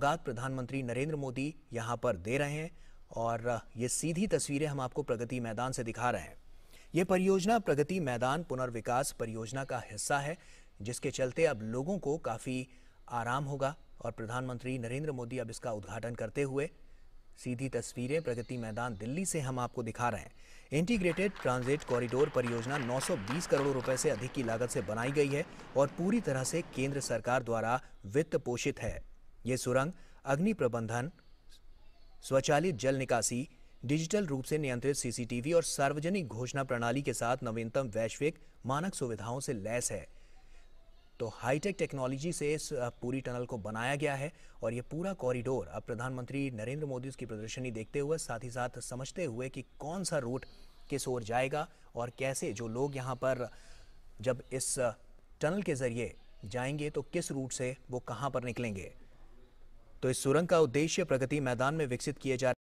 सौगात प्रधानमंत्री नरेंद्र मोदी यहाँ पर दे रहे हैं और ये सीधी तस्वीरें हम आपको प्रगति मैदान से दिखा रहे हैं ये परियोजना प्रगति मैदान पुनर्विकास परियोजना का हिस्सा है जिसके चलते अब लोगों को काफ़ी आराम होगा और प्रधानमंत्री नरेंद्र मोदी अब इसका उद्घाटन करते हुए सीधी तस्वीरें प्रगति मैदान दिल्ली से हम आपको दिखा रहे हैं इंटीग्रेटेड ट्रांजिट कॉरिडोर परियोजना 920 करोड़ रुपए से अधिक की लागत से बनाई गई है और पूरी तरह से केंद्र सरकार द्वारा वित्त पोषित है ये सुरंग अग्नि प्रबंधन स्वचालित जल निकासी डिजिटल रूप से नियंत्रित सीसीटीवी और सार्वजनिक घोषणा प्रणाली के साथ नवीनतम वैश्विक मानक सुविधाओं से लैस है तो हाईटेक टेक्नोलॉजी से इस पूरी टनल को बनाया गया है और यह पूरा कॉरिडोर अब प्रधानमंत्री नरेंद्र मोदी उसकी प्रदर्शनी देखते हुए साथ ही साथ समझते हुए कि कौन सा रूट किस ओर जाएगा और कैसे जो लोग यहाँ पर जब इस टनल के ज़रिए जाएंगे तो किस रूट से वो कहाँ पर निकलेंगे तो इस सुरंग का उद्देश्य प्रगति मैदान में विकसित किए जा